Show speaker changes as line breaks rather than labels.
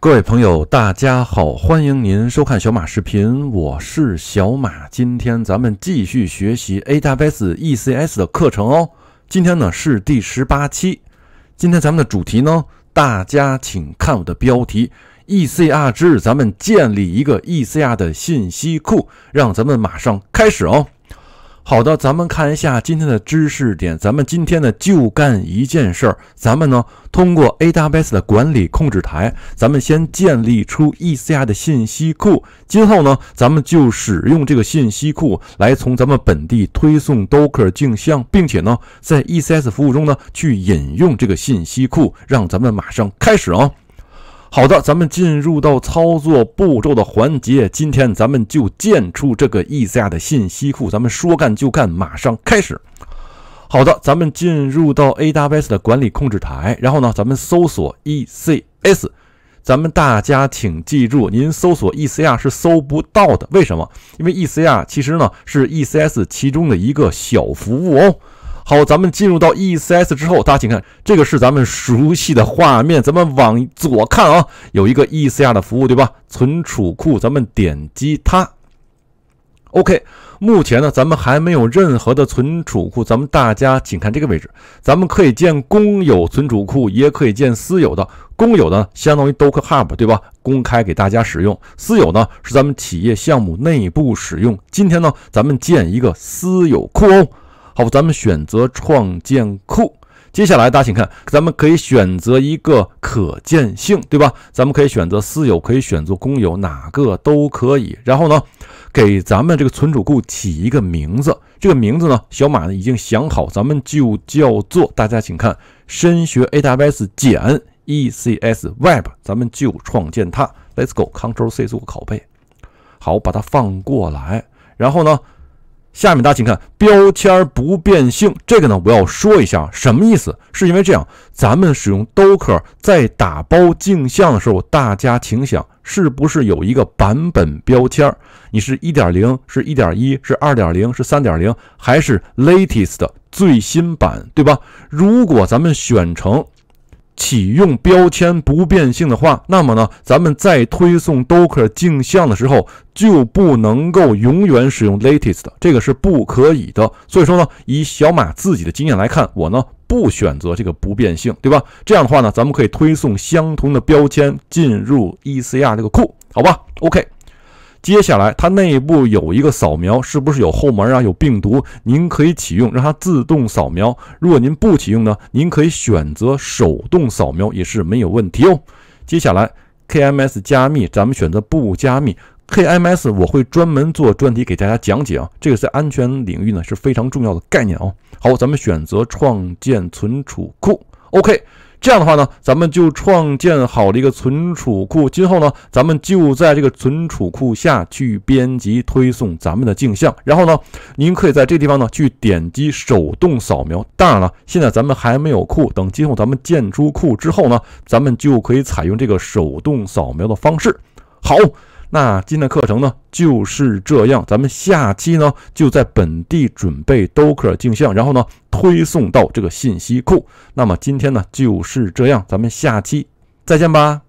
各位朋友，大家好，欢迎您收看小马视频，我是小马。今天咱们继续学习 AWS ECS 的课程哦。今天呢是第十八期，今天咱们的主题呢，大家请看我的标题：ECR，之咱们建立一个 ECR 的信息库。让咱们马上开始哦。好的，咱们看一下今天的知识点。咱们今天呢就干一件事儿，咱们呢通过 AWS 的管理控制台，咱们先建立出 ECR 的信息库。今后呢，咱们就使用这个信息库来从咱们本地推送 Docker 镜像，并且呢在 ECS 服务中呢去引用这个信息库。让咱们马上开始啊！好的，咱们进入到操作步骤的环节。今天咱们就建出这个 e c r 的信息库。咱们说干就干，马上开始。好的，咱们进入到 AWS 的管理控制台，然后呢，咱们搜索 ECS。咱们大家请记住，您搜索 e c r 是搜不到的。为什么？因为 e c r 其实呢是 ECS 其中的一个小服务哦。好，咱们进入到 ECS 之后，大家请看，这个是咱们熟悉的画面。咱们往左看啊，有一个 ECR 的服务，对吧？存储库，咱们点击它。OK，目前呢，咱们还没有任何的存储库。咱们大家请看这个位置，咱们可以建公有存储库，也可以建私有的。公有的相当于 Docker Hub，对吧？公开给大家使用。私有呢，是咱们企业项目内部使用。今天呢，咱们建一个私有库哦。好，咱们选择创建库。接下来，大家请看，咱们可以选择一个可见性，对吧？咱们可以选择私有，可以选择公有，哪个都可以。然后呢，给咱们这个存储库起一个名字。这个名字呢，小马呢已经想好，咱们就叫做大家请看“深学 AWS 减 ECS Web”。咱们就创建它。Let's go，Control C 做个拷贝。好，把它放过来。然后呢？下面大家请看标签不变性，这个呢，我要说一下什么意思，是因为这样，咱们使用 Docker 在打包镜像的时候，大家请想，是不是有一个版本标签？你是一点零，是一点一，是二点零，是三点零，还是 latest 最新版，对吧？如果咱们选成。启用标签不变性的话，那么呢，咱们在推送 Docker 镜像的时候就不能够永远使用 latest，这个是不可以的。所以说呢，以小马自己的经验来看，我呢不选择这个不变性，对吧？这样的话呢，咱们可以推送相同的标签进入 ECR 这个库，好吧？OK。接下来，它内部有一个扫描，是不是有后门啊？有病毒？您可以启用，让它自动扫描。如果您不启用呢？您可以选择手动扫描，也是没有问题哦。接下来，KMS 加密，咱们选择不加密。KMS 我会专门做专题给大家讲解啊，这个在安全领域呢是非常重要的概念哦。好，咱们选择创建存储库。OK，这样的话呢，咱们就创建好了一个存储库。今后呢，咱们就在这个存储库下去编辑、推送咱们的镜像。然后呢，您可以在这地方呢去点击手动扫描。当然了，现在咱们还没有库，等今后咱们建出库之后呢，咱们就可以采用这个手动扫描的方式。好。那今天的课程呢就是这样，咱们下期呢就在本地准备 Docker 镜像，然后呢推送到这个信息库。那么今天呢就是这样，咱们下期再见吧。